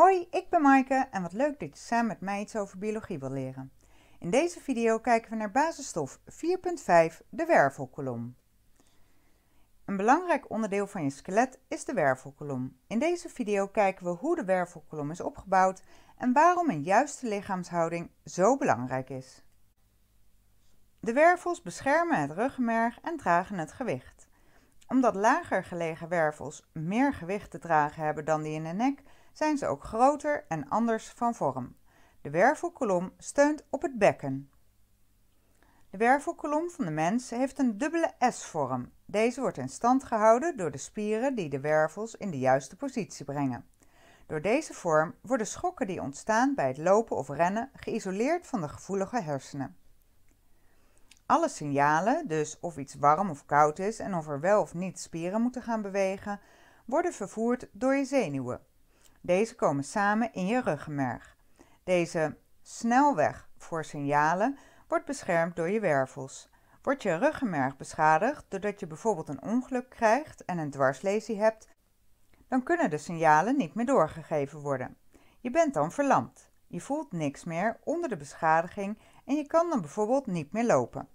Hoi, ik ben Maaike en wat leuk dat je samen met mij iets over biologie wil leren. In deze video kijken we naar basisstof 4.5, de wervelkolom. Een belangrijk onderdeel van je skelet is de wervelkolom. In deze video kijken we hoe de wervelkolom is opgebouwd en waarom een juiste lichaamshouding zo belangrijk is. De wervels beschermen het ruggenmerg en dragen het gewicht. Omdat lager gelegen wervels meer gewicht te dragen hebben dan die in de nek, zijn ze ook groter en anders van vorm. De wervelkolom steunt op het bekken. De wervelkolom van de mens heeft een dubbele S-vorm. Deze wordt in stand gehouden door de spieren die de wervels in de juiste positie brengen. Door deze vorm worden schokken die ontstaan bij het lopen of rennen geïsoleerd van de gevoelige hersenen. Alle signalen, dus of iets warm of koud is en of er wel of niet spieren moeten gaan bewegen, worden vervoerd door je zenuwen. Deze komen samen in je ruggenmerg. Deze snelweg voor signalen wordt beschermd door je wervels. Wordt je ruggenmerg beschadigd doordat je bijvoorbeeld een ongeluk krijgt en een dwarslesie hebt, dan kunnen de signalen niet meer doorgegeven worden. Je bent dan verlamd. Je voelt niks meer onder de beschadiging en je kan dan bijvoorbeeld niet meer lopen.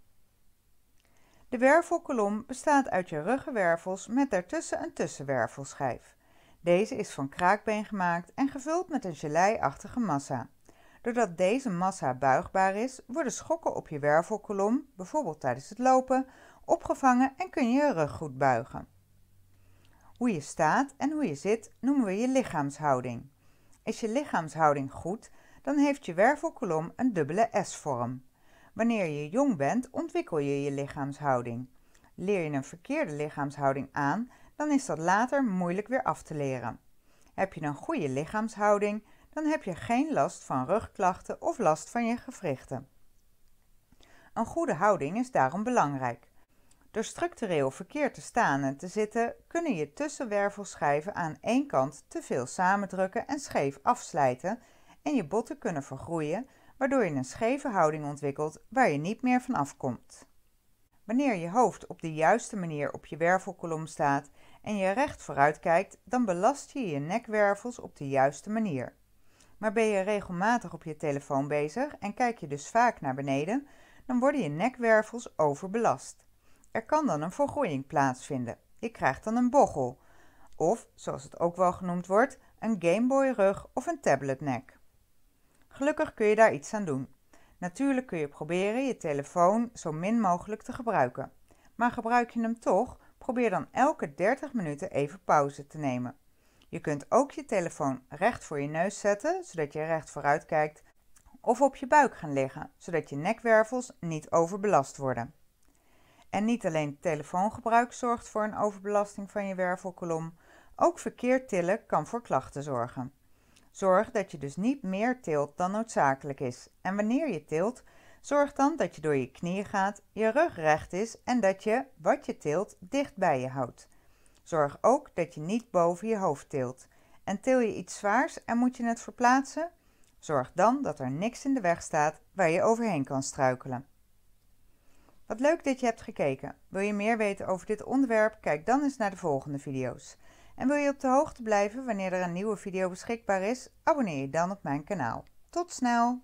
De wervelkolom bestaat uit je ruggenwervels met daartussen een tussenwervelschijf. Deze is van kraakbeen gemaakt en gevuld met een geleiachtige massa. Doordat deze massa buigbaar is, worden schokken op je wervelkolom, bijvoorbeeld tijdens het lopen, opgevangen en kun je je rug goed buigen. Hoe je staat en hoe je zit noemen we je lichaamshouding. Is je lichaamshouding goed, dan heeft je wervelkolom een dubbele S-vorm. Wanneer je jong bent, ontwikkel je je lichaamshouding. Leer je een verkeerde lichaamshouding aan, dan is dat later moeilijk weer af te leren. Heb je een goede lichaamshouding, dan heb je geen last van rugklachten of last van je gewrichten. Een goede houding is daarom belangrijk. Door structureel verkeerd te staan en te zitten, kunnen je tussenwervelschijven aan één kant te veel samendrukken en scheef afslijten en je botten kunnen vergroeien, waardoor je een scheve houding ontwikkelt waar je niet meer van afkomt. Wanneer je hoofd op de juiste manier op je wervelkolom staat en je recht vooruit kijkt, dan belast je je nekwervels op de juiste manier. Maar ben je regelmatig op je telefoon bezig en kijk je dus vaak naar beneden, dan worden je nekwervels overbelast. Er kan dan een vergroeiing plaatsvinden. Je krijgt dan een bochel. Of, zoals het ook wel genoemd wordt, een Gameboy-rug of een tabletnek. Gelukkig kun je daar iets aan doen. Natuurlijk kun je proberen je telefoon zo min mogelijk te gebruiken. Maar gebruik je hem toch, probeer dan elke 30 minuten even pauze te nemen. Je kunt ook je telefoon recht voor je neus zetten, zodat je recht vooruit kijkt, of op je buik gaan liggen, zodat je nekwervels niet overbelast worden. En niet alleen telefoongebruik zorgt voor een overbelasting van je wervelkolom, ook verkeerd tillen kan voor klachten zorgen. Zorg dat je dus niet meer tilt dan noodzakelijk is. En wanneer je tilt, zorg dan dat je door je knieën gaat, je rug recht is en dat je wat je tilt dicht bij je houdt. Zorg ook dat je niet boven je hoofd tilt. En til je iets zwaars en moet je het verplaatsen? Zorg dan dat er niks in de weg staat waar je overheen kan struikelen. Wat leuk dat je hebt gekeken. Wil je meer weten over dit onderwerp? Kijk dan eens naar de volgende video's. En wil je op de hoogte blijven wanneer er een nieuwe video beschikbaar is, abonneer je dan op mijn kanaal. Tot snel!